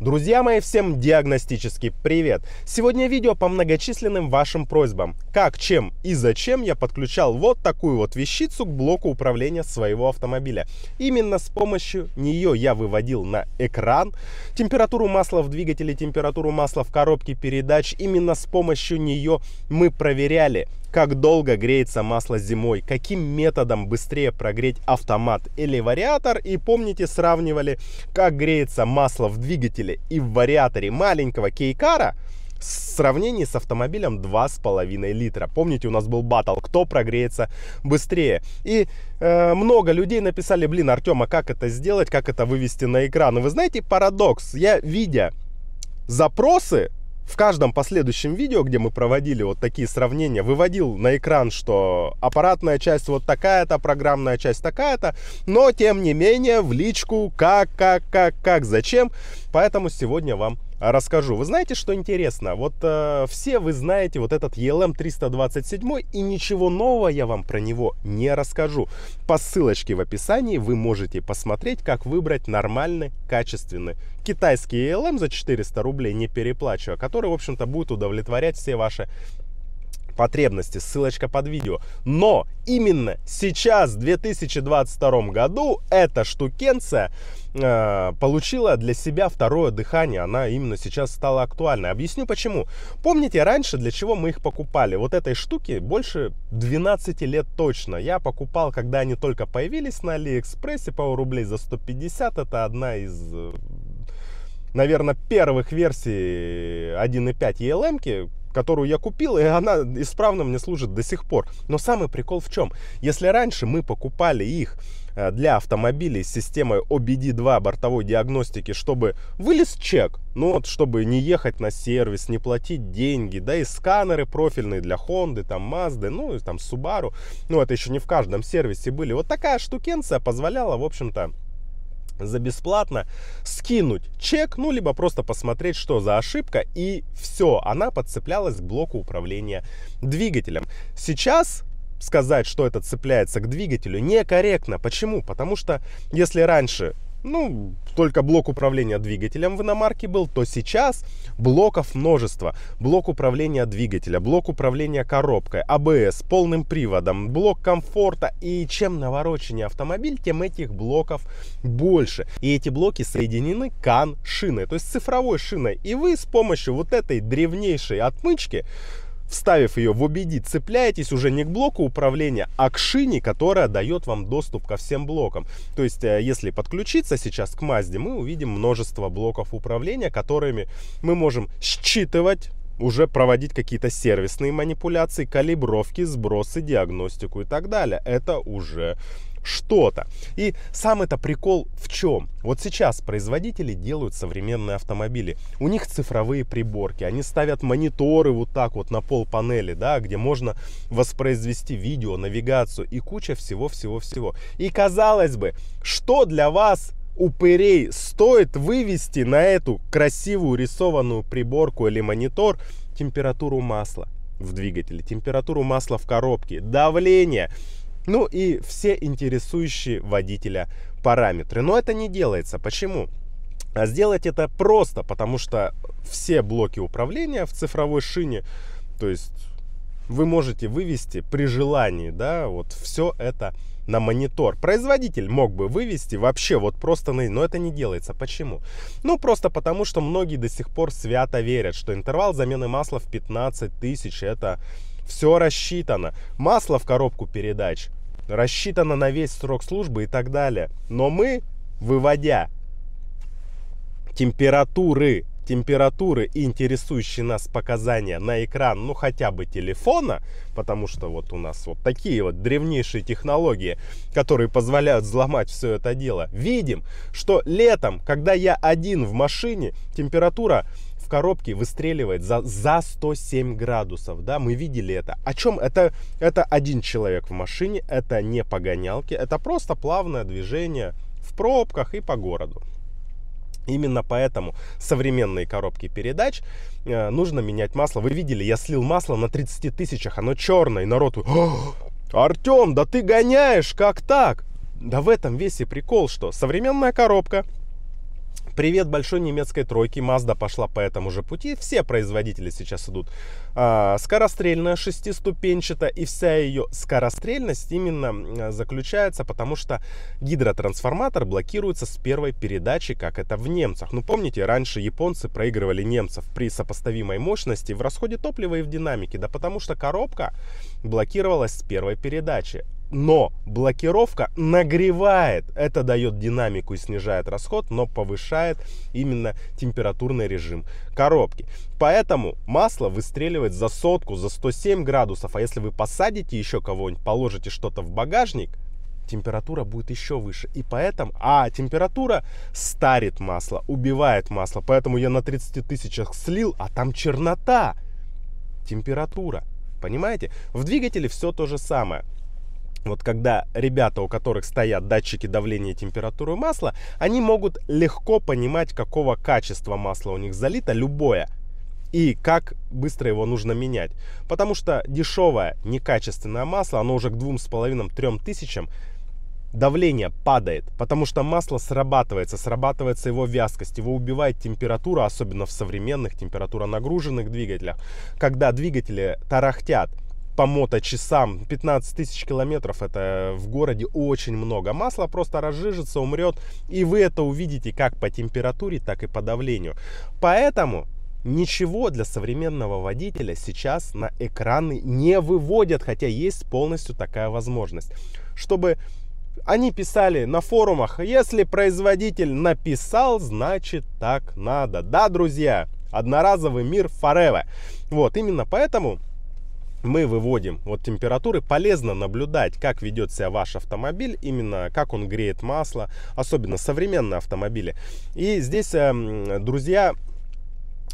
Друзья мои, всем диагностический привет! Сегодня видео по многочисленным вашим просьбам. Как, чем и зачем я подключал вот такую вот вещицу к блоку управления своего автомобиля. Именно с помощью нее я выводил на экран температуру масла в двигателе, температуру масла в коробке передач. Именно с помощью нее мы проверяли как долго греется масло зимой, каким методом быстрее прогреть автомат или вариатор. И помните, сравнивали, как греется масло в двигателе и в вариаторе маленького кейкара в сравнении с автомобилем 2,5 литра. Помните, у нас был батл, кто прогреется быстрее. И э, много людей написали, блин, Артема, как это сделать, как это вывести на экран. И вы знаете, парадокс, я видя запросы в каждом последующем видео, где мы проводили вот такие сравнения, выводил на экран, что аппаратная часть вот такая-то, программная часть такая-то, но тем не менее в личку как, как, как, как, зачем. Поэтому сегодня вам расскажу. Вы знаете, что интересно? Вот э, все вы знаете вот этот ELM 327 и ничего нового я вам про него не расскажу. По ссылочке в описании вы можете посмотреть, как выбрать нормальный, качественный китайский ELM за 400 рублей, не переплачивая, который, в общем-то, будет удовлетворять все ваши потребности. Ссылочка под видео. Но именно сейчас, в 2022 году, эта штукенция э, получила для себя второе дыхание. Она именно сейчас стала актуальной. Объясню почему. Помните раньше, для чего мы их покупали? Вот этой штуки больше 12 лет точно. Я покупал, когда они только появились на Алиэкспрессе, по рублей за 150. Это одна из э, наверное, первых версий 1.5 ELM, которую я купил, и она исправно мне служит до сих пор. Но самый прикол в чем? Если раньше мы покупали их э, для автомобилей с системой OBD2 бортовой диагностики, чтобы вылез чек, ну вот, чтобы не ехать на сервис, не платить деньги, да и сканеры профильные для Honda, там Mazda, ну и там Subaru, ну это еще не в каждом сервисе были. Вот такая штукенция позволяла, в общем-то, за бесплатно, скинуть чек, ну, либо просто посмотреть, что за ошибка, и все, она подцеплялась к блоку управления двигателем. Сейчас сказать, что это цепляется к двигателю, некорректно. Почему? Потому что если раньше ну, только блок управления двигателем в иномарке был, то сейчас блоков множество. Блок управления двигателя, блок управления коробкой, АБС, полным приводом, блок комфорта. И чем навороченнее автомобиль, тем этих блоков больше. И эти блоки соединены кан-шиной, то есть цифровой шиной. И вы с помощью вот этой древнейшей отмычки вставив ее в OBD, цепляетесь уже не к блоку управления, а к шине, которая дает вам доступ ко всем блокам. То есть, э, если подключиться сейчас к Мазде, мы увидим множество блоков управления, которыми мы можем считывать уже проводить какие-то сервисные манипуляции, калибровки, сбросы, диагностику и так далее. Это уже что-то. И сам это прикол в чем? Вот сейчас производители делают современные автомобили. У них цифровые приборки, они ставят мониторы вот так вот на пол панели, да, где можно воспроизвести видео, навигацию и куча всего-всего-всего. И казалось бы, что для вас упырей стоит вывести на эту красивую рисованную приборку или монитор температуру масла в двигателе, температуру масла в коробке, давление, ну и все интересующие водителя параметры. Но это не делается. Почему? А сделать это просто, потому что все блоки управления в цифровой шине, то есть вы можете вывести при желании, да, вот все это на монитор. Производитель мог бы вывести вообще вот просто на... Но это не делается. Почему? Ну, просто потому, что многие до сих пор свято верят, что интервал замены масла в 15 тысяч это все рассчитано. Масло в коробку передач рассчитано на весь срок службы и так далее. Но мы, выводя температуры, температуры, интересующие нас показания на экран, ну хотя бы телефона, потому что вот у нас вот такие вот древнейшие технологии, которые позволяют взломать все это дело, видим, что летом, когда я один в машине, температура коробке выстреливает за, за 107 градусов, да, мы видели это. О чем? Это, это один человек в машине, это не погонялки, это просто плавное движение в пробках и по городу. Именно поэтому современные коробки передач э, нужно менять масло. Вы видели, я слил масло на 30 тысячах, оно черное, и народ... Артем, да ты гоняешь, как так? Да в этом весь и прикол, что современная коробка – Привет большой немецкой тройке, Mazda пошла по этому же пути. Все производители сейчас идут. А, скорострельная, шестиступенчатая, и вся ее скорострельность именно заключается, потому что гидротрансформатор блокируется с первой передачи, как это в немцах. Ну, помните, раньше японцы проигрывали немцев при сопоставимой мощности в расходе топлива и в динамике, да потому что коробка блокировалась с первой передачи но блокировка нагревает, это дает динамику и снижает расход, но повышает именно температурный режим коробки. Поэтому масло выстреливает за сотку, за 107 градусов, а если вы посадите еще кого-нибудь, положите что-то в багажник, температура будет еще выше. И поэтому, а температура старит масло, убивает масло. Поэтому я на 30 тысячах слил, а там чернота. Температура. Понимаете? В двигателе все то же самое вот когда ребята, у которых стоят датчики давления и температуры масла, они могут легко понимать, какого качества масла у них залито, любое, и как быстро его нужно менять. Потому что дешевое, некачественное масло, оно уже к 2,5-3 тысячам давление падает, потому что масло срабатывается, срабатывается его вязкость, его убивает температура, особенно в современных температура нагруженных двигателях, когда двигатели тарахтят по моточасам 15 тысяч километров это в городе очень много. Масло просто разжижится, умрет. И вы это увидите как по температуре, так и по давлению. Поэтому Ничего для современного водителя сейчас на экраны не выводят, хотя есть полностью такая возможность. Чтобы они писали на форумах, если производитель написал, значит так надо. Да, друзья, одноразовый мир forever. Вот, именно поэтому мы выводим вот температуры. Полезно наблюдать, как ведет себя ваш автомобиль, именно как он греет масло, особенно современные автомобили. И здесь, эм, друзья,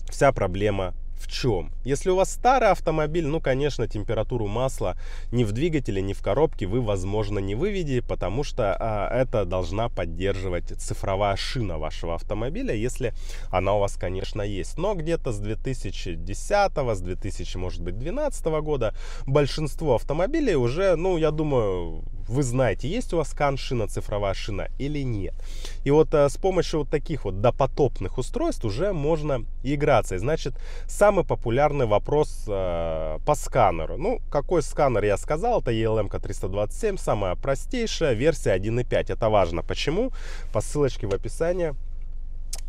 вся проблема в чем? Если у вас старый автомобиль, ну, конечно, температуру масла ни в двигателе, ни в коробке вы, возможно, не выведете, потому что а, это должна поддерживать цифровая шина вашего автомобиля, если она у вас, конечно, есть. Но где-то с 2010, с 2000, может быть, 2012 года большинство автомобилей уже, ну, я думаю, вы знаете, есть у вас кан-шина, цифровая шина или нет. И вот а, с помощью вот таких вот допотопных устройств уже можно играться. И значит, самый популярный вопрос а, по сканеру. Ну, какой сканер я сказал, это ELM-327, самая простейшая версия 1.5. Это важно. Почему? По ссылочке в описании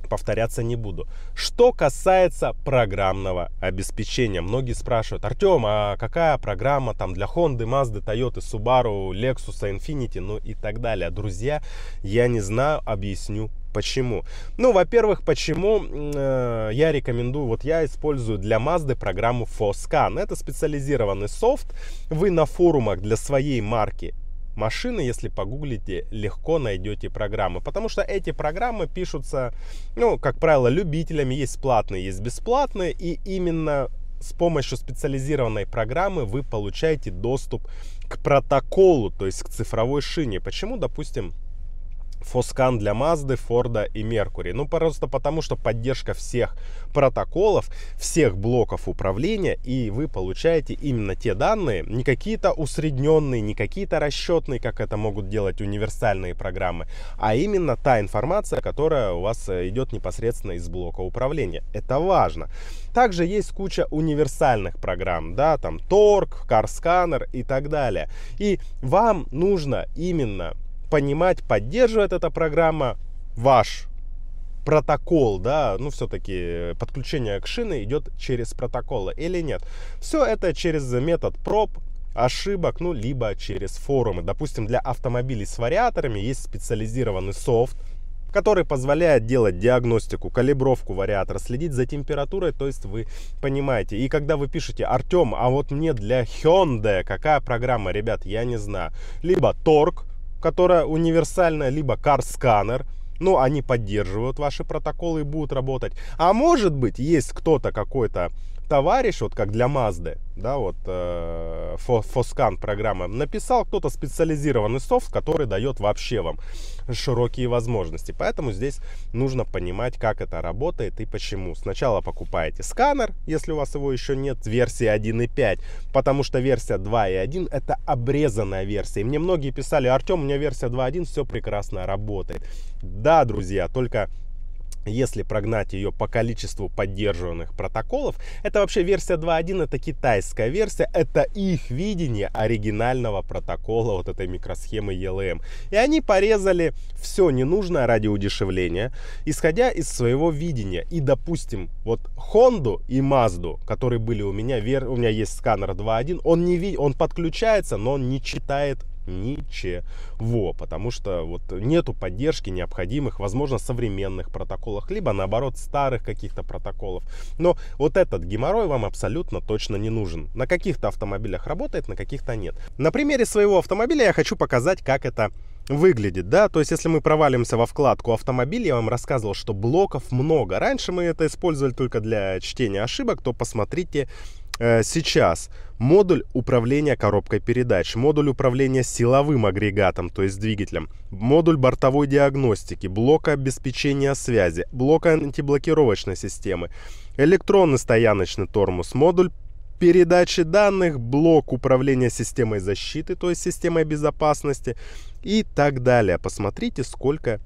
повторяться не буду. Что касается программного обеспечения. Многие спрашивают, Артем, а какая программа там для Honda, Mazda, Toyota, Subaru, Lexus, Infiniti, ну и так далее. Друзья, я не знаю, объясню Почему? Ну, во-первых, почему э, я рекомендую, вот я использую для Mazda программу Foscan. Это специализированный софт. Вы на форумах для своей марки машины, если погуглите, легко найдете программы. Потому что эти программы пишутся, ну, как правило, любителями. Есть платные, есть бесплатные. И именно с помощью специализированной программы вы получаете доступ к протоколу, то есть к цифровой шине. Почему, допустим, Фоскан для Мазды, Форда и Меркури. Ну, просто потому, что поддержка всех протоколов, всех блоков управления, и вы получаете именно те данные, не какие-то усредненные, не какие-то расчетные, как это могут делать универсальные программы, а именно та информация, которая у вас э, идет непосредственно из блока управления. Это важно. Также есть куча универсальных программ, да, там Торг, CarScanner и так далее. И вам нужно именно понимать, поддерживает эта программа ваш протокол, да, ну все-таки подключение к шины идет через протоколы или нет. Все это через метод проб, ошибок, ну, либо через форумы. Допустим, для автомобилей с вариаторами есть специализированный софт, который позволяет делать диагностику, калибровку вариатора, следить за температурой, то есть вы понимаете. И когда вы пишете, Артем, а вот мне для Hyundai какая программа, ребят, я не знаю. Либо Torque, которая универсальная, либо CarScanner, ну, они поддерживают ваши протоколы и будут работать. А может быть, есть кто-то какой-то товарищ, вот как для Мазды, да, вот э, Фоскан программа, написал кто-то специализированный софт, который дает вообще вам широкие возможности. Поэтому здесь нужно понимать, как это работает и почему. Сначала покупаете сканер, если у вас его еще нет, версии 1.5, потому что версия 2.1 это обрезанная версия. И мне многие писали, Артем, у меня версия 2.1, все прекрасно работает. Да, друзья, только если прогнать ее по количеству поддерживаемых протоколов, это вообще версия 2.1, это китайская версия, это их видение оригинального протокола вот этой микросхемы ELM. И они порезали все ненужное ради удешевления, исходя из своего видения. И, допустим, вот Honda и Mazda, которые были у меня, у меня есть сканер 2.1, он, не, он подключается, но он не читает ничего, потому что вот нету поддержки необходимых, возможно, современных протоколов, либо наоборот старых каких-то протоколов. Но вот этот геморрой вам абсолютно точно не нужен. На каких-то автомобилях работает, на каких-то нет. На примере своего автомобиля я хочу показать, как это выглядит, да, то есть если мы провалимся во вкладку автомобиль, я вам рассказывал, что блоков много, раньше мы это использовали только для чтения ошибок, то посмотрите Э, сейчас модуль управления коробкой передач, модуль управления силовым агрегатом, то есть двигателем, модуль бортовой диагностики, блока обеспечения связи, блока антиблокировочной системы, электронный стояночный тормоз, модуль передачи данных, блок управления системой защиты, то есть системой безопасности и так далее. Посмотрите, сколько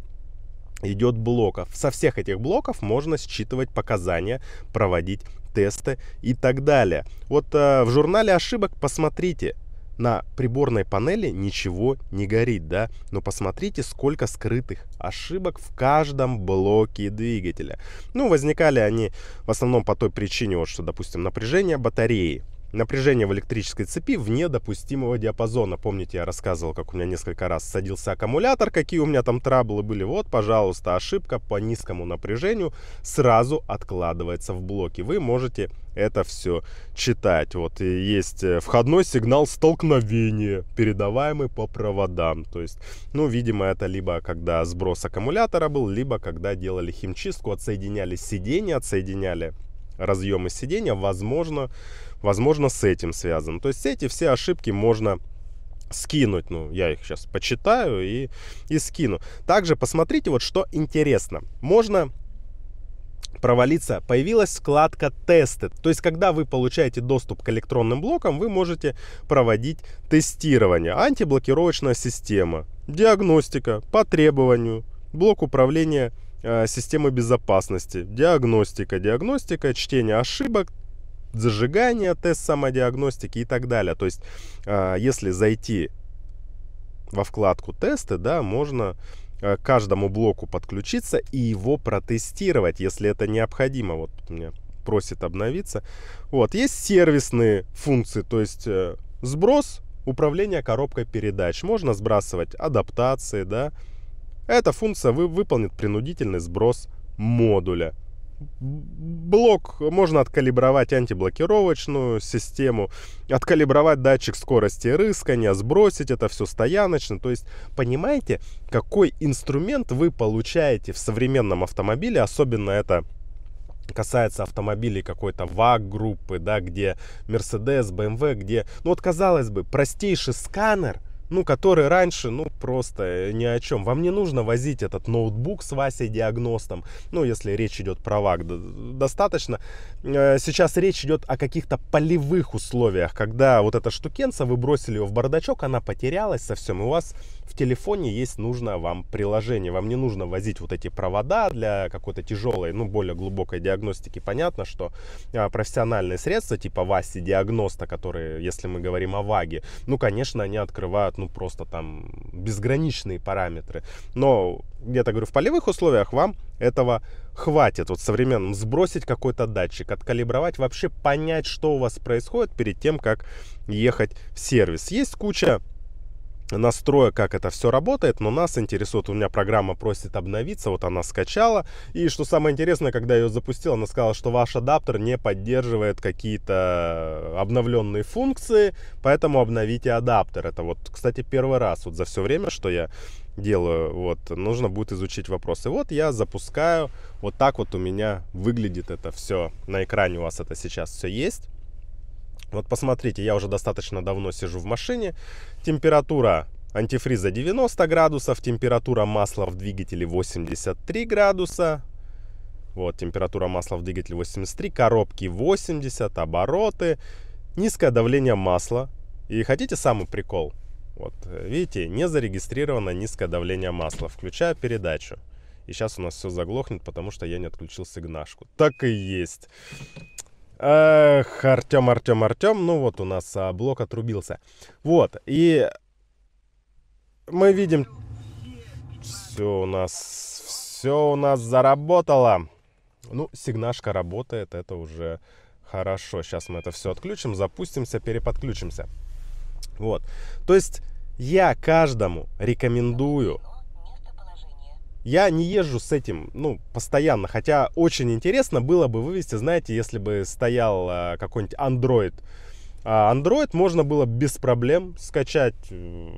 идет блоков. Со всех этих блоков можно считывать показания, проводить тесты и так далее. Вот э, в журнале ошибок посмотрите, на приборной панели ничего не горит, да? Но посмотрите, сколько скрытых ошибок в каждом блоке двигателя. Ну, возникали они в основном по той причине, вот, что, допустим, напряжение батареи напряжение в электрической цепи вне допустимого диапазона. Помните, я рассказывал, как у меня несколько раз садился аккумулятор, какие у меня там траблы были. Вот, пожалуйста, ошибка по низкому напряжению сразу откладывается в блоке. Вы можете это все читать. Вот и есть э, входной сигнал столкновения, передаваемый по проводам. То есть, ну, видимо, это либо когда сброс аккумулятора был, либо когда делали химчистку, отсоединяли сиденье, отсоединяли разъемы сидения, возможно, возможно с этим связано. То есть эти все ошибки можно скинуть. Ну, я их сейчас почитаю и, и скину. Также посмотрите, вот что интересно. Можно провалиться, появилась вкладка «Тесты». То есть, когда вы получаете доступ к электронным блокам, вы можете проводить тестирование. Антиблокировочная система, диагностика по требованию, блок управления – Э, системы безопасности, диагностика, диагностика, чтение ошибок, зажигание, тест самодиагностики и так далее. То есть, э, если зайти во вкладку тесты, да, можно э, к каждому блоку подключиться и его протестировать, если это необходимо. Вот мне просит обновиться. Вот, есть сервисные функции, то есть сброс, управление коробкой передач. Можно сбрасывать адаптации, да, эта функция вы выполнит принудительный сброс модуля. Блок можно откалибровать антиблокировочную систему, откалибровать датчик скорости рыскания, сбросить это все стояночно. То есть понимаете, какой инструмент вы получаете в современном автомобиле, особенно это касается автомобилей какой-то ВАГ-группы, да, где Mercedes, BMW, где... Ну вот, казалось бы, простейший сканер – ну, который раньше, ну, просто э, ни о чем. Вам не нужно возить этот ноутбук с Васей-диагностом, ну, если речь идет про ВАК, достаточно. Э, сейчас речь идет о каких-то полевых условиях, когда вот эта штукенца, вы бросили ее в бардачок, она потерялась совсем, и у вас в телефоне есть нужное вам приложение. Вам не нужно возить вот эти провода для какой-то тяжелой, ну, более глубокой диагностики. Понятно, что э, профессиональные средства типа Васи-диагноста, которые, если мы говорим о ВАГе, ну, конечно, они открывают ну, просто там безграничные параметры. Но где-то, говорю, в полевых условиях вам этого хватит. Вот современным сбросить какой-то датчик, откалибровать, вообще понять, что у вас происходит перед тем, как ехать в сервис. Есть куча настроя, как это все работает, но нас интересует, у меня программа просит обновиться, вот она скачала, и что самое интересное, когда я ее запустил, она сказала, что ваш адаптер не поддерживает какие-то обновленные функции, поэтому обновите адаптер. Это вот, кстати, первый раз вот за все время, что я делаю, вот, нужно будет изучить вопросы. Вот я запускаю, вот так вот у меня выглядит это все, на экране у вас это сейчас все есть. Вот посмотрите, я уже достаточно давно сижу в машине. Температура антифриза 90 градусов, температура масла в двигателе 83 градуса. Вот, температура масла в двигателе 83, коробки 80, обороты, низкое давление масла. И хотите самый прикол? Вот, видите, не зарегистрировано низкое давление масла, включая передачу. И сейчас у нас все заглохнет, потому что я не отключил сигнашку. Так и есть. Эх, Артем, Артем, Артем. Ну вот у нас а, блок отрубился. Вот, и мы видим... Все у нас... Все у нас заработало. Ну, сигнашка работает, это уже хорошо. Сейчас мы это все отключим, запустимся, переподключимся. Вот. То есть я каждому рекомендую я не езжу с этим, ну, постоянно. Хотя очень интересно было бы вывести, знаете, если бы стоял э, какой-нибудь Android. А Android можно было без проблем скачать э,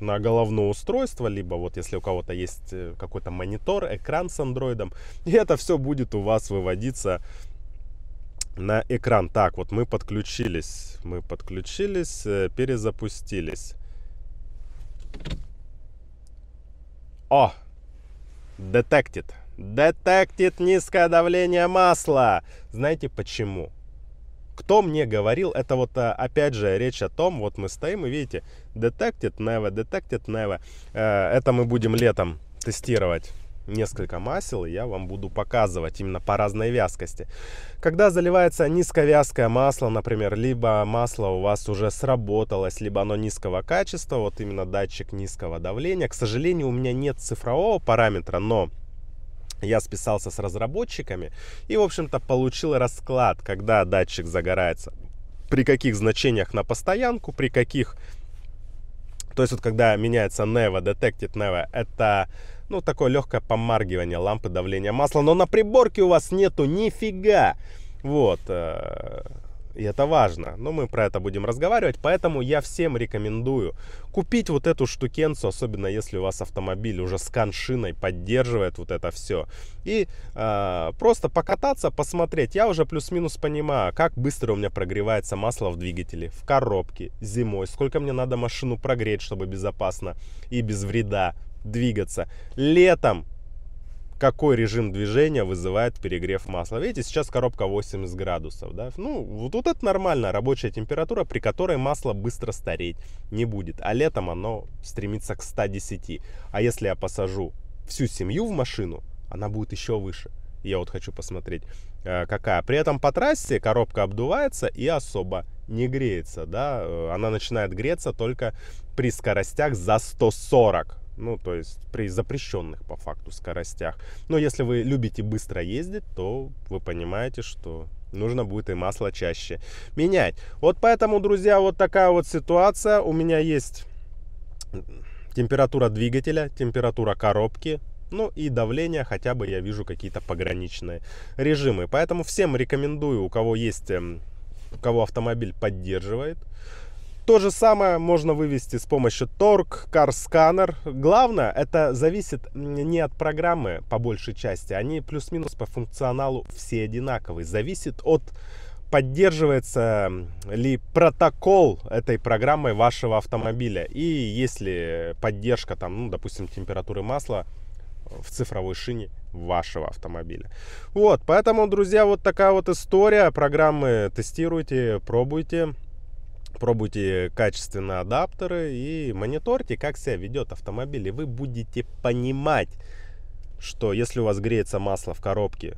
на головное устройство, либо вот если у кого-то есть э, какой-то монитор, экран с андроидом, и это все будет у вас выводиться на экран. Так, вот мы подключились, мы подключились, э, перезапустились. О, детектит. Детектит низкое давление масла. Знаете почему? Кто мне говорил, это вот э, опять же речь о том, вот мы стоим и видите, detected never, detected never. Э, это мы будем летом тестировать несколько масел, и я вам буду показывать именно по разной вязкости. Когда заливается низковязкое масло, например, либо масло у вас уже сработалось, либо оно низкого качества, вот именно датчик низкого давления. К сожалению, у меня нет цифрового параметра, но я списался с разработчиками и, в общем-то, получил расклад, когда датчик загорается, при каких значениях на постоянку, при каких... То есть вот когда меняется Never, Detected Never, это ну, такое легкое помаргивание лампы давления масла. Но на приборке у вас нету нифига. Вот. Э, и это важно. Но мы про это будем разговаривать. Поэтому я всем рекомендую купить вот эту штукенцу, особенно если у вас автомобиль уже с коншиной поддерживает вот это все. И э, просто покататься, посмотреть. Я уже плюс-минус понимаю, как быстро у меня прогревается масло в двигателе, в коробке, зимой. Сколько мне надо машину прогреть, чтобы безопасно и без вреда двигаться. Летом какой режим движения вызывает перегрев масла. Видите, сейчас коробка 80 градусов. Да? Ну, вот, вот это нормальная рабочая температура, при которой масло быстро стареть не будет. А летом оно стремится к 110. А если я посажу всю семью в машину, она будет еще выше. Я вот хочу посмотреть, э, какая. При этом по трассе коробка обдувается и особо не греется. Да? Э, она начинает греться только при скоростях за 140 ну, то есть при запрещенных по факту скоростях. Но если вы любите быстро ездить, то вы понимаете, что нужно будет и масло чаще менять. Вот поэтому, друзья, вот такая вот ситуация. У меня есть температура двигателя, температура коробки, ну и давление, хотя бы я вижу какие-то пограничные режимы. Поэтому всем рекомендую, у кого есть, эм, у кого автомобиль поддерживает, то же самое можно вывести с помощью Torque, Car Scanner. Главное, это зависит не от программы по большей части. Они плюс-минус по функционалу все одинаковые. Зависит от поддерживается ли протокол этой программой вашего автомобиля. И если поддержка, там, ну, допустим, температуры масла в цифровой шине вашего автомобиля. Вот, поэтому, друзья, вот такая вот история. Программы тестируйте, пробуйте пробуйте качественные адаптеры и мониторьте, как себя ведет автомобиль. И вы будете понимать, что если у вас греется масло в коробке,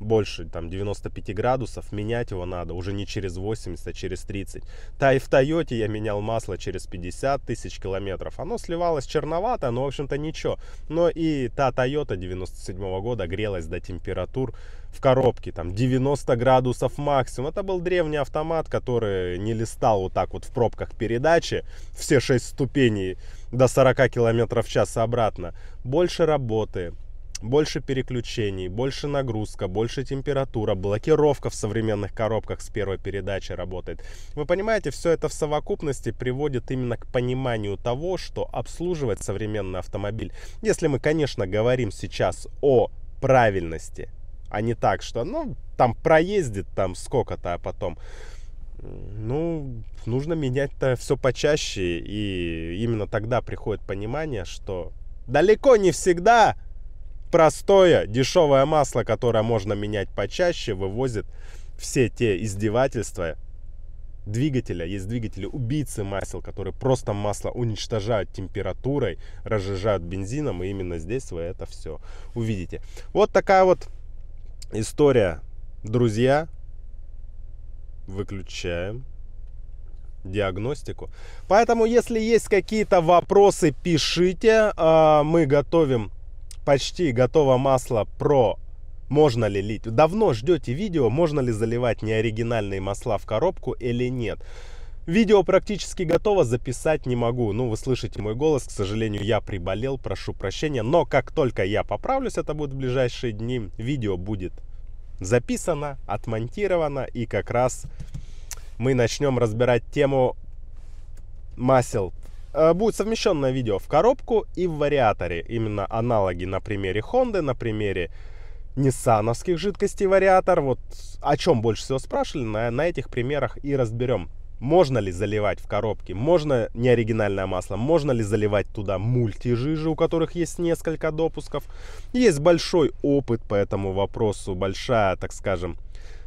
больше там 95 градусов, менять его надо уже не через 80, а через 30. Та и в Тойоте я менял масло через 50 тысяч километров. Оно сливалось черновато, но в общем-то ничего. Но и та Тойота 97 -го года грелась до температур в коробке, там 90 градусов максимум. Это был древний автомат, который не листал вот так вот в пробках передачи, все 6 ступеней до 40 километров в час обратно. Больше работы, больше переключений, больше нагрузка, больше температура, блокировка в современных коробках с первой передачи работает. Вы понимаете, все это в совокупности приводит именно к пониманию того, что обслуживать современный автомобиль, если мы, конечно, говорим сейчас о правильности, а не так, что, ну, там проездит там сколько-то, а потом ну, нужно менять-то все почаще, и именно тогда приходит понимание, что далеко не всегда простое, дешевое масло, которое можно менять почаще, вывозит все те издевательства двигателя. Есть двигатели убийцы масел, которые просто масло уничтожают температурой, разжижают бензином, и именно здесь вы это все увидите. Вот такая вот история, друзья. Выключаем диагностику. Поэтому, если есть какие-то вопросы, пишите. А, мы готовим почти готово масло про можно ли лить. Давно ждете видео, можно ли заливать неоригинальные масла в коробку или нет. Видео практически готово, записать не могу. Ну, вы слышите мой голос, к сожалению, я приболел, прошу прощения. Но как только я поправлюсь, это будет в ближайшие дни, видео будет записано, отмонтировано. И как раз мы начнем разбирать тему масел Э, будет совмещенное видео в коробку и в вариаторе. Именно аналоги на примере Honda, на примере ниссановских жидкостей вариатор. Вот о чем больше всего спрашивали, на, на этих примерах и разберем. Можно ли заливать в коробке, можно неоригинальное масло, можно ли заливать туда мультижижи, у которых есть несколько допусков. Есть большой опыт по этому вопросу, большая, так скажем,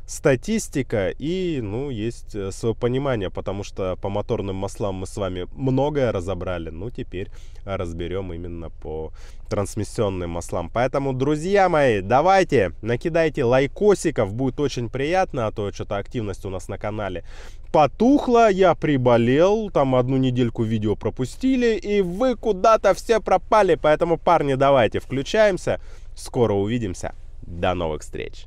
статистика и, ну, есть э, свое понимание, потому что по моторным маслам мы с вами многое разобрали, ну, теперь разберем именно по трансмиссионным маслам. Поэтому, друзья мои, давайте, накидайте лайкосиков, будет очень приятно, а то что-то активность у нас на канале потухла, я приболел, там одну недельку видео пропустили, и вы куда-то все пропали, поэтому, парни, давайте, включаемся, скоро увидимся, до новых встреч!